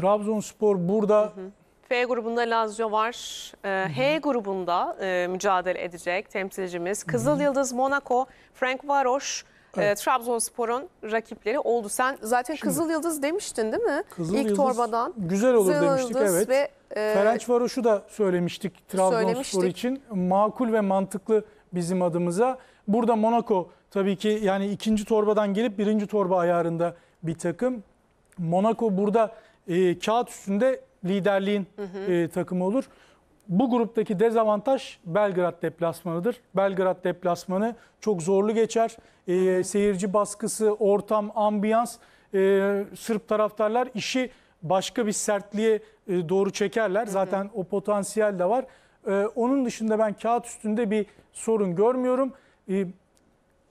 Trabzonspor burada... Hı hı. F grubunda Lazio var. Ee, H grubunda e, mücadele edecek temsilcimiz. Kızıl Yıldız, Monaco, Frank Varoş, e, evet. e, Trabzonspor'un rakipleri oldu. Sen zaten Şimdi, Kızıl Yıldız demiştin değil mi? Kızıl İlk Yıldız, torbadan. Güzel olur Kızıl demiştik Yıldız evet. Ve, e, Ferenc Varoş'u da söylemiştik Trabzonspor için. Makul ve mantıklı bizim adımıza. Burada Monaco tabii ki yani ikinci torbadan gelip birinci torba ayarında bir takım. Monaco burada e, kağıt üstünde liderliğin hı hı. E, takımı olur. Bu gruptaki dezavantaj Belgrad deplasmanıdır. Belgrad deplasmanı çok zorlu geçer. E, hı hı. Seyirci baskısı, ortam, ambiyans, e, Sırp taraftarlar işi başka bir sertliğe e, doğru çekerler. Hı hı. Zaten o potansiyel de var. E, onun dışında ben kağıt üstünde bir sorun görmüyorum. E,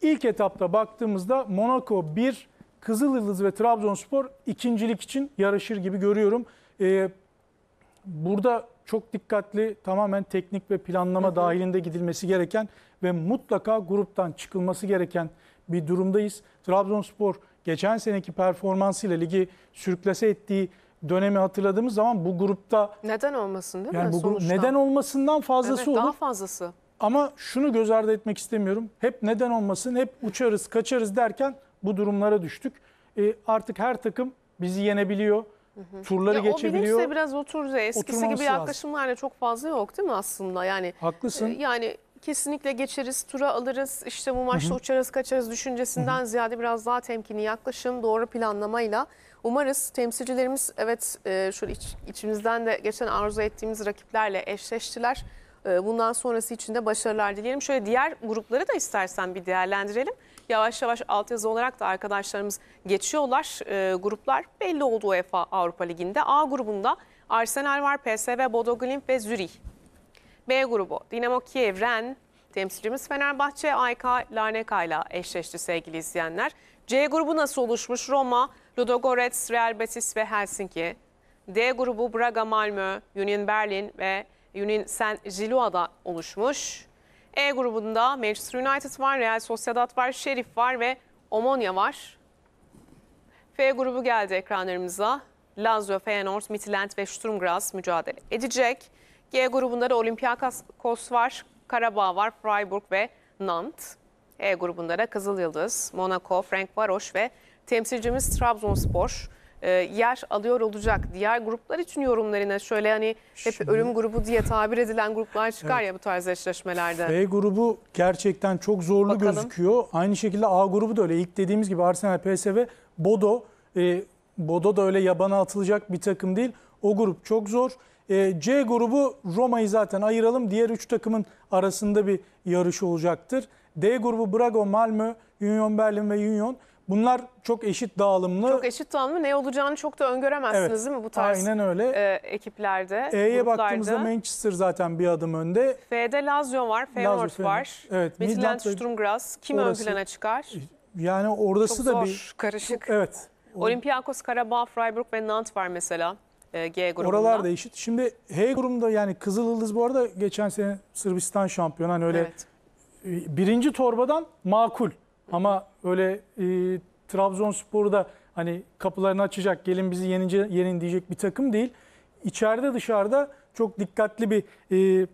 ilk etapta baktığımızda Monaco 1, Kızıl Yıldız ve Trabzonspor ikincilik için yarışır gibi görüyorum. Ee, burada çok dikkatli tamamen teknik ve planlama dahilinde gidilmesi gereken ve mutlaka gruptan çıkılması gereken bir durumdayız. Trabzonspor geçen seneki performansıyla ligi sürklese ettiği dönemi hatırladığımız zaman bu grupta neden olmasın değil yani mi? Bu grup, neden olmasından fazlası evet, olur. Daha fazlası. Ama şunu göz ardı etmek istemiyorum. Hep neden olmasın, hep uçarız, kaçarız derken bu durumlara düştük. E, artık her takım bizi yenebiliyor. Hı hı. Turları ya geçebiliyor. O bilinçle biraz oturur. Eskisi gibi yaklaşımlarla çok fazla yok değil mi aslında? Yani Haklısın. E, yani kesinlikle geçeriz, tura alırız, işte bu maçta hı hı. uçarız, kaçarız düşüncesinden hı hı. ziyade biraz daha temkinli yaklaşım, doğru planlamayla. Umarız temsilcilerimiz evet e, şöyle iç, içimizden de geçen arzu ettiğimiz rakiplerle eşleştiler. Ee, bundan sonrası için de başarılar dileyelim. Şöyle diğer grupları da istersen bir değerlendirelim. Yavaş yavaş altyazı olarak da arkadaşlarımız geçiyorlar. E, gruplar belli oldu UEFA Avrupa Ligi'nde. A grubunda Arsenal var, PSV, Bodo Glimt ve Zürih. B grubu Dinamo Kiev, Ren, temsilcimiz Fenerbahçe, AYK, Larnek ile eşleşti sevgili izleyenler. C grubu nasıl oluşmuş? Roma, Ludogorets, Real Betis ve Helsinki. D grubu Braga, Malmö, Union Berlin ve Yunin Sen Jilua'da oluşmuş. E grubunda Manchester United var, Real Sociedad var, Şerif var ve Omonia var. F grubu geldi ekranlarımıza. Lazio, Feyenoord, Midtjylland ve Sturm Graz mücadele edecek. G grubunda da Olympiakos var, Karabağ var, Freiburg ve Nant. E grubunda da Kızıl Yıldız, Monaco, Frank Varoş ve temsilcimiz Trabzonspor. E, yer alıyor olacak. Diğer gruplar için yorumlarına şöyle hani hep Şimdi, ölüm grubu diye tabir edilen gruplar çıkar evet. ya bu tarz eşleşmelerde. F grubu gerçekten çok zorlu Bakalım. gözüküyor. Aynı şekilde A grubu da öyle. İlk dediğimiz gibi Arsenal, PSV, Bodo. E, Bodo da öyle yabana atılacak bir takım değil. O grup çok zor. E, C grubu Roma'yı zaten ayıralım. Diğer 3 takımın arasında bir yarış olacaktır. D grubu Braga, Malmö, Union Berlin ve Union. Bunlar çok eşit dağılımlı. Çok eşit dağılımlı. Ne olacağını çok da öngöremezsiniz evet, değil mi bu tarz aynen öyle. E, ekiplerde? E'ye baktığımızda Manchester zaten bir adım önde. F'de Lazio var, Feyenoord var. Evet, Midland, Sturm Graz. Kim orası, ön plana çıkar? E, yani oradası çok da zor, bir... karışık. Evet. Olympiakos, Karabağ, Freiburg ve Nant var mesela. E, G grubunda. Oralar da eşit. Şimdi H grubunda yani Kızıl Yıldız bu arada geçen sene Sırbistan şampiyonu. Hani öyle evet. E, birinci torbadan makul. Ama öyle e, Trabzonspor'u da hani kapılarını açacak, gelin bizi yenince yenin diyecek bir takım değil. İçeride dışarıda çok dikkatli bir e,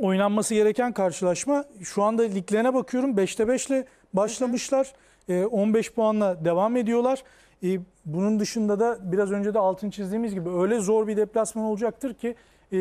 oynanması gereken karşılaşma. Şu anda liglerine bakıyorum 5'te 5 ile başlamışlar. E, 15 puanla devam ediyorlar. E, bunun dışında da biraz önce de altın çizdiğimiz gibi öyle zor bir deplasman olacaktır ki e,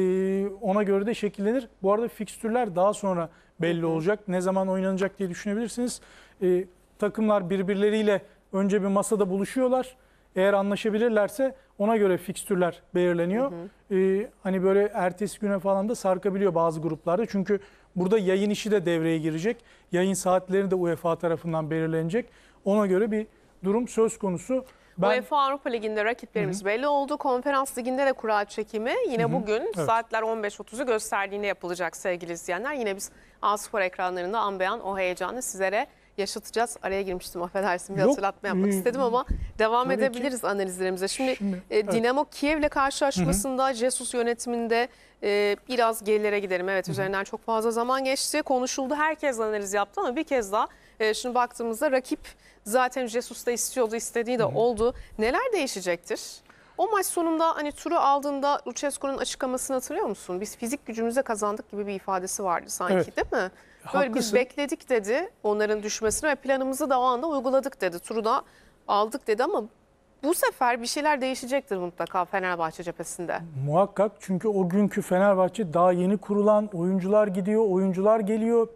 ona göre de şekillenir. Bu arada fikstürler daha sonra belli olacak. Ne zaman oynanacak diye düşünebilirsiniz. E, takımlar birbirleriyle önce bir masada buluşuyorlar. Eğer anlaşabilirlerse ona göre fikstürler belirleniyor. Hı hı. E, hani böyle ertesi güne falan da sarkabiliyor bazı gruplarda. Çünkü burada yayın işi de devreye girecek. Yayın saatleri de UEFA tarafından belirlenecek. Ona göre bir durum söz konusu. Ben... UEFA Avrupa Ligi'nde rakiplerimiz Hı-hı. belli oldu. Konferans Ligi'nde de kura çekimi yine Hı-hı. bugün evet. saatler 15.30'u gösterdiğinde yapılacak sevgili izleyenler. Yine biz A-Spor ekranlarında an o heyecanı sizlere yaşatacağız. Araya girmiştim affedersin bir hatırlatma yapmak hmm. istedim ama devam Tabii edebiliriz ki. analizlerimize. Şimdi, Şimdi e, evet. Dinamo Kiev'le karşılaşmasında Hı -hı. Jesus yönetiminde e, biraz gerilere gidelim. Evet Hı -hı. üzerinden çok fazla zaman geçti. Konuşuldu herkes analiz yaptı ama bir kez daha e, şimdi baktığımızda rakip zaten Jesus da istiyordu istediği de Hı -hı. oldu. Neler değişecektir? O maç sonunda hani turu aldığında Lucescu'nun açıklamasını hatırlıyor musun? Biz fizik gücümüze kazandık gibi bir ifadesi vardı sanki evet. değil mi? Böyle biz bekledik dedi onların düşmesini ve planımızı da o anda uyguladık dedi. Turu da aldık dedi ama bu sefer bir şeyler değişecektir mutlaka Fenerbahçe cephesinde. Muhakkak çünkü o günkü Fenerbahçe daha yeni kurulan oyuncular gidiyor, oyuncular geliyor.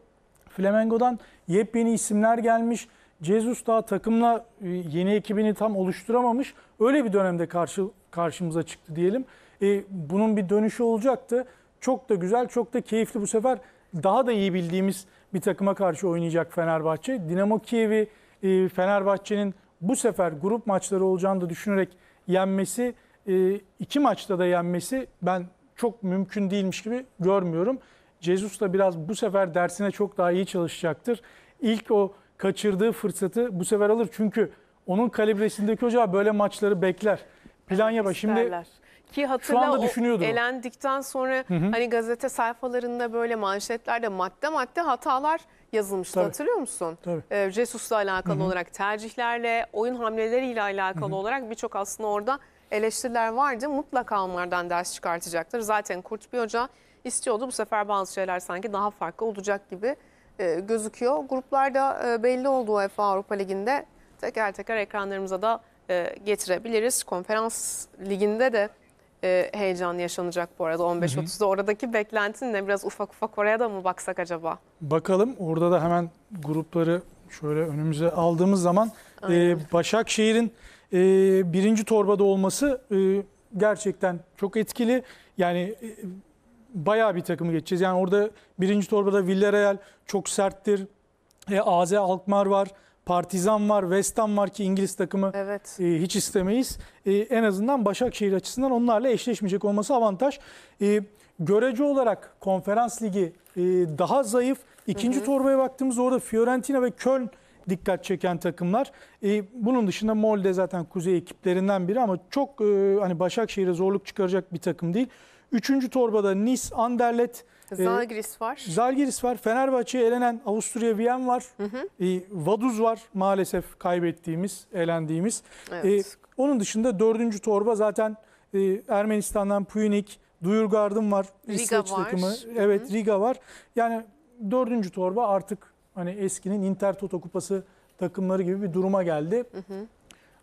Flamengo'dan yepyeni isimler gelmiş. Jesus daha takımla e, yeni ekibini tam oluşturamamış. Öyle bir dönemde karşı karşımıza çıktı diyelim. E, bunun bir dönüşü olacaktı. Çok da güzel, çok da keyifli bu sefer daha da iyi bildiğimiz bir takıma karşı oynayacak Fenerbahçe. Dinamo Kiev'i e, Fenerbahçe'nin bu sefer grup maçları olacağını da düşünerek yenmesi, e, iki maçta da yenmesi ben çok mümkün değilmiş gibi görmüyorum. Jesus da biraz bu sefer dersine çok daha iyi çalışacaktır. İlk o kaçırdığı fırsatı bu sefer alır. Çünkü onun kalibresindeki hoca böyle maçları bekler. Plan yapar. Şimdi Ki hatırla anda o düşünüyordur o. elendikten sonra hani gazete sayfalarında böyle manşetlerde madde madde hatalar yazılmıştı Tabii. hatırlıyor musun? Tabii. Ee, Jesus'la alakalı olarak tercihlerle, oyun hamleleriyle alakalı olarak birçok aslında orada eleştiriler vardı. Mutlaka onlardan ders çıkartacaktır. Zaten Kurt bir hoca istiyordu. Bu sefer bazı şeyler sanki daha farklı olacak gibi e, gözüküyor. Gruplarda e, belli olduğu UEFA Avrupa Ligi'nde teker teker ekranlarımıza da e, getirebiliriz. Konferans Ligi'nde de e, heyecan yaşanacak bu arada 15.30'da. Oradaki beklentin ne? Biraz ufak ufak oraya da mı baksak acaba? Bakalım orada da hemen grupları şöyle önümüze aldığımız zaman e, Başakşehir'in e, birinci torbada olması e, gerçekten çok etkili. Yani... E, bayağı bir takımı geçeceğiz. Yani orada birinci torbada Villarreal çok serttir. E, AZ Alkmaar var. Partizan var, West Ham var ki İngiliz takımı evet. e, hiç istemeyiz. E, en azından Başakşehir açısından onlarla eşleşmeyecek olması avantaj. E, görece olarak konferans ligi e, daha zayıf. İkinci hı hı. torbaya baktığımızda orada Fiorentina ve Köln dikkat çeken takımlar. E, bunun dışında Molde zaten kuzey ekiplerinden biri ama çok e, hani Başakşehir'e zorluk çıkaracak bir takım değil. Üçüncü torbada Nice, Anderlet, Zalgiris e, var. Zalgiris var. Fenerbahçe'ye elenen Avusturya Viyen var. Hı hı. E, Vaduz var maalesef kaybettiğimiz, elendiğimiz. Evet. E, onun dışında dördüncü torba zaten e, Ermenistan'dan Puyunik, Duyurgard'ın var. Riga İsveç var. Takımı. Evet hı hı. Riga var. Yani dördüncü torba artık hani eskinin Inter Toto Kupası takımları gibi bir duruma geldi. Hı hı.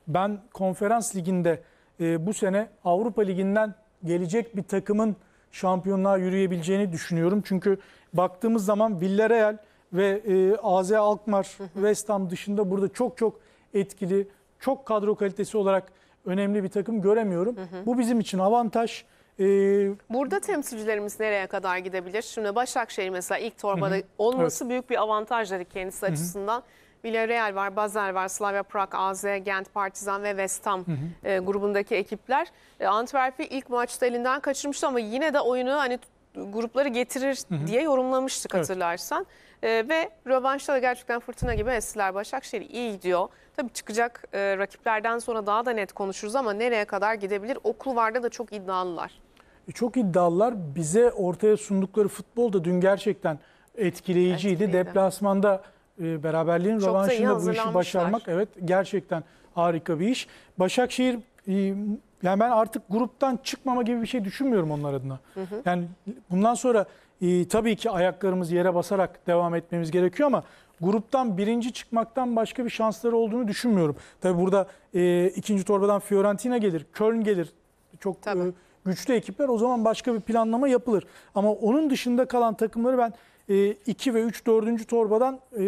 Ben konferans liginde e, bu sene Avrupa Ligi'nden gelecek bir takımın şampiyonluğa yürüyebileceğini düşünüyorum. Çünkü baktığımız zaman Villarreal ve e, AZ Alkmaar West Ham dışında burada çok çok etkili, çok kadro kalitesi olarak önemli bir takım göremiyorum. Hı hı. Bu bizim için avantaj. Ee, Burada temsilcilerimiz nereye kadar gidebilir? Şimdi Başakşehir mesela ilk torbada hı hı. olması evet. büyük bir avantajları kendisi hı hı. açısından. Villarreal var, Basel var, Slavia Prag, AZ, Gent, Partizan ve West Ham hı hı. E, grubundaki ekipler. E, Antwerp'i ilk maçta elinden kaçırmıştı ama yine de oyunu hani grupları getirir hı hı. diye yorumlamıştık hatırlarsan. Evet. E, ve rövanşta da gerçekten fırtına gibi estiler. Başakşehir iyi gidiyor. Tabii çıkacak e, rakiplerden sonra daha da net konuşuruz ama nereye kadar gidebilir? O kulvarda da çok iddialılar. E, çok iddialılar. Bize ortaya sundukları futbol da dün gerçekten etkileyiciydi. Etkiliydi. Deplasmanda e, beraberliğin Çok rövanşında bu işi başarmak evet gerçekten harika bir iş. Başakşehir e, yani ben artık gruptan çıkmama gibi bir şey düşünmüyorum onlar adına. Hı hı. Yani bundan sonra e, tabii ki ayaklarımız yere basarak devam etmemiz gerekiyor ama gruptan birinci çıkmaktan başka bir şansları olduğunu düşünmüyorum. Tabii burada e, ikinci torbadan Fiorentina gelir, Köln gelir. Çok e, güçlü ekipler o zaman başka bir planlama yapılır. Ama onun dışında kalan takımları ben 2 ee, ve 3 dördüncü torbadan e,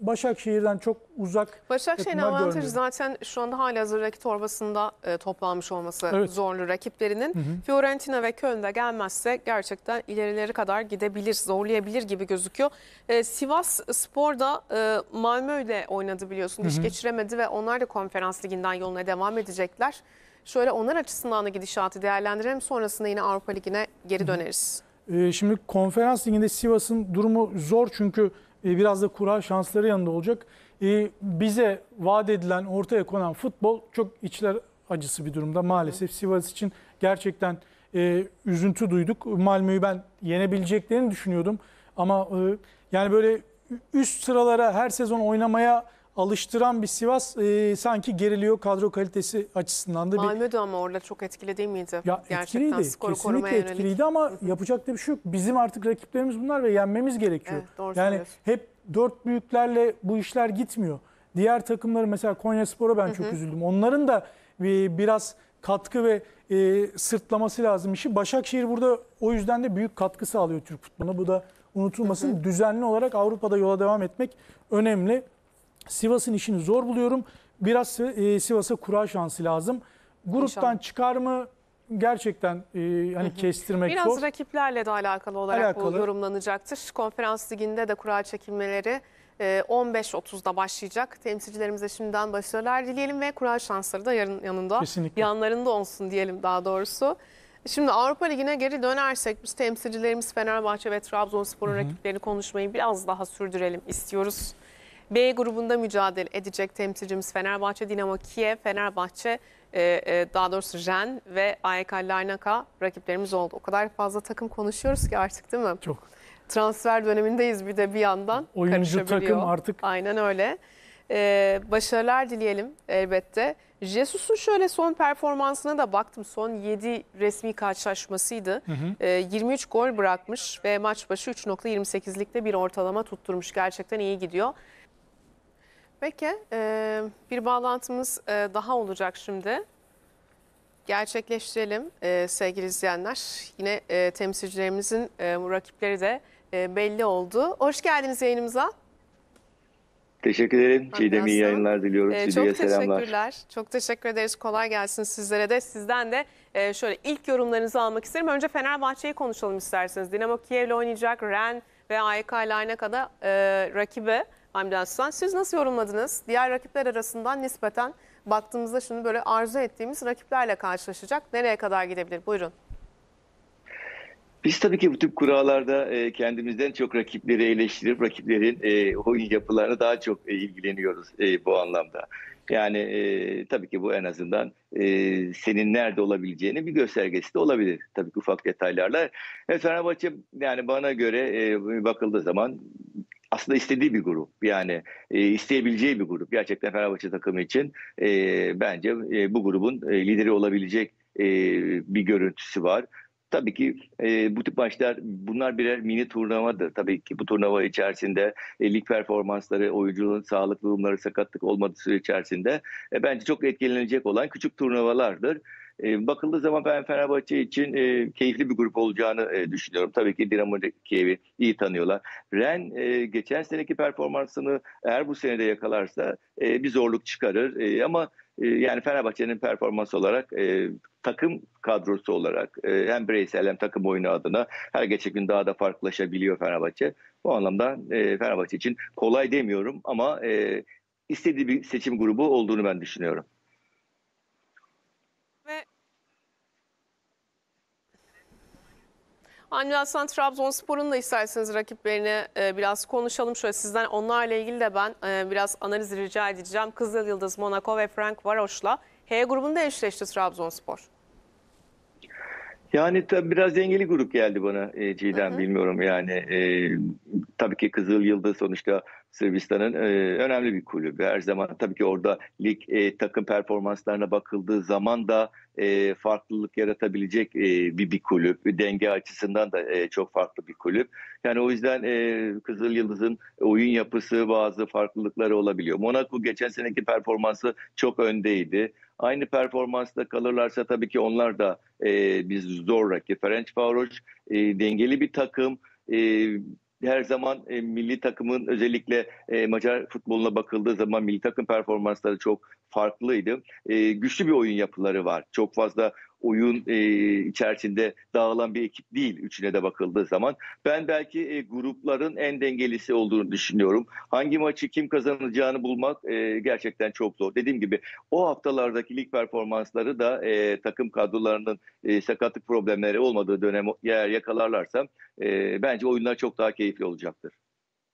Başakşehir'den çok uzak. Başakşehir'in avantajı zaten şu anda hala hazır rakip torbasında e, toplanmış olması evet. zorlu rakiplerinin. Hı hı. Fiorentina ve Köln'de gelmezse gerçekten ilerileri kadar gidebilir, zorlayabilir gibi gözüküyor. E, Sivas Spor'da da Malmö ile oynadı biliyorsun. Hı hı. Hiç geçiremedi ve onlar da konferans liginden yoluna devam edecekler. Şöyle onlar açısından da gidişatı değerlendirelim. Sonrasında yine Avrupa Ligi'ne geri döneriz. Hı hı. Ee, şimdi konferans liginde Sivas'ın durumu zor çünkü e, biraz da kura şansları yanında olacak. E, bize vaat edilen, ortaya konan futbol çok içler acısı bir durumda maalesef. Sivas için gerçekten e, üzüntü duyduk. Malmö'yü ben yenebileceklerini düşünüyordum. Ama yani böyle üst sıralara her sezon oynamaya alıştıran bir Sivas e, sanki geriliyor kadro kalitesi açısından da. Bir... Malmö'de ama orada çok etkili değil miydi? Ya Gerçekten etkiliydi. Skoru Kesinlikle etkiliydi ama yapacak da bir şey yok. Bizim artık rakiplerimiz bunlar ve yenmemiz gerekiyor. Evet, doğru yani hep dört büyüklerle bu işler gitmiyor. Diğer takımları mesela Konya Spor'a ben çok üzüldüm. Onların da biraz katkı ve e, sırtlaması lazım işi. Başakşehir burada o yüzden de büyük katkı sağlıyor Türk futboluna. Bu da unutulmasın. Düzenli olarak Avrupa'da yola devam etmek önemli. Sivas'ın işini zor buluyorum. Biraz e, Sivas'a kura şansı lazım. Gruptan İnşallah. çıkar mı gerçekten e, hani hı kestirmek Biraz zor. Biraz rakiplerle de alakalı olarak alakalı. bu yorumlanacaktır. Konferans liginde de kura çekilmeleri 15.30'da e, başlayacak. Temsilcilerimize şimdiden başarılar dileyelim ve kura şansları da yarın yanında Kesinlikle. yanlarında olsun diyelim daha doğrusu. Şimdi Avrupa Ligi'ne geri dönersek biz temsilcilerimiz Fenerbahçe ve Trabzonspor'un rakiplerini konuşmayı biraz daha sürdürelim istiyoruz. B grubunda mücadele edecek temsilcimiz Fenerbahçe, Dinamo Kiev, Fenerbahçe, e, e, daha doğrusu Ren ve AEK Larnaka rakiplerimiz oldu. O kadar fazla takım konuşuyoruz ki artık değil mi? Çok. Transfer dönemindeyiz bir de bir yandan. Oyuncu takım artık. Aynen öyle. Ee, başarılar dileyelim elbette. Jesus'un şöyle son performansına da baktım. Son 7 resmi karşılaşmasıydı. Hı hı. E, 23 gol bırakmış ve maç başı 3.28'likte bir ortalama tutturmuş. Gerçekten iyi gidiyor. Peki e, bir bağlantımız e, daha olacak şimdi. Gerçekleştirelim e, sevgili izleyenler. Yine temsilcilerimizin rakipleri de belli oldu. Hoş geldiniz yayınımıza. Teşekkür ederim. Çiğdem iyi yayınlar diliyorum. Ee, çok teşekkürler. Çok teşekkür ederiz. Kolay gelsin sizlere de. Sizden de e, şöyle ilk yorumlarınızı almak isterim. Önce Fenerbahçe'yi konuşalım isterseniz. Dinamo Kiev'le oynayacak. Ren ve AYK Larnaka'da e, rakibi. Hamdi Aslan. Siz nasıl yorumladınız? Diğer rakipler arasından nispeten baktığımızda şimdi böyle arzu ettiğimiz rakiplerle karşılaşacak. Nereye kadar gidebilir? Buyurun. Biz tabii ki bu tip kurallarda e, kendimizden çok rakipleri eleştirip rakiplerin e, oyun yapılarına daha çok e, ilgileniyoruz e, bu anlamda. Yani e, tabii ki bu en azından e, senin nerede olabileceğini bir göstergesi de olabilir. Tabii ki ufak detaylarla. E, Fenerbahçe yani bana göre e, bakıldığı zaman aslında istediği bir grup. Yani e, isteyebileceği bir grup. Gerçekten Fenerbahçe takımı için e, bence e, bu grubun e, lideri olabilecek e, bir görüntüsü var. Tabii ki e, bu tip maçlar bunlar birer mini turnuvadır. Tabii ki bu turnuva içerisinde e, lig performansları, oyunculuğun sağlık durumları, sakatlık olmadığı süre içerisinde e, bence çok etkilenecek olan küçük turnuvalardır. Ee, bakıldığı zaman ben Fenerbahçe için e, keyifli bir grup olacağını e, düşünüyorum. Tabii ki Dinamo Kiev'i iyi tanıyorlar. Ren e, geçen seneki performansını eğer bu senede yakalarsa e, bir zorluk çıkarır. E, ama e, yani Fenerbahçe'nin performansı olarak e, takım kadrosu olarak e, hem bireysel hem takım oyunu adına her geçen gün daha da farklılaşabiliyor Fenerbahçe. Bu anlamda e, Fenerbahçe için kolay demiyorum ama e, istediği bir seçim grubu olduğunu ben düşünüyorum. Anne Aslan Trabzonspor'un da isterseniz rakiplerini e, biraz konuşalım. Şöyle sizden onlarla ilgili de ben e, biraz analiz rica edeceğim. Kızıl Yıldız, Monaco ve Frank Varoş'la H grubunda eşleşti Trabzonspor. Yani tabii biraz dengeli grup geldi bana e, Cidem hı hı. bilmiyorum yani. E, tabii ki Kızıl Yıldız sonuçta Sırbistan'ın e, önemli bir kulübü. Her zaman tabii ki orada lig e, takım performanslarına bakıldığı zaman da e, farklılık yaratabilecek bir bir kulüp. Denge açısından da çok farklı bir kulüp. Yani o yüzden e, Kızıl Yıldız'ın oyun yapısı bazı farklılıkları olabiliyor. Monaco geçen seneki performansı çok öndeydi. Aynı performansta kalırlarsa tabii ki onlar da e, biz zor rakip. Ferenc Varoş e, dengeli bir takım. E, her zaman e, milli takımın özellikle e, Macar futboluna bakıldığı zaman milli takım performansları çok farklıydı. E, güçlü bir oyun yapıları var. Çok fazla oyun e, içerisinde dağılan bir ekip değil üçüne de bakıldığı zaman. Ben belki e, grupların en dengelisi olduğunu düşünüyorum. Hangi maçı kim kazanacağını bulmak e, gerçekten çok zor. Dediğim gibi o haftalardaki lig performansları da e, takım kadrolarının e, sakatlık problemleri olmadığı dönem eğer yakalarlarsa e, bence oyunlar çok daha keyifli olacaktır.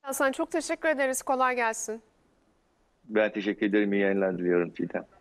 Hasan çok teşekkür ederiz. Kolay gelsin. Ben teşekkür ederim. İyi yayınlar diliyorum Çiğdem.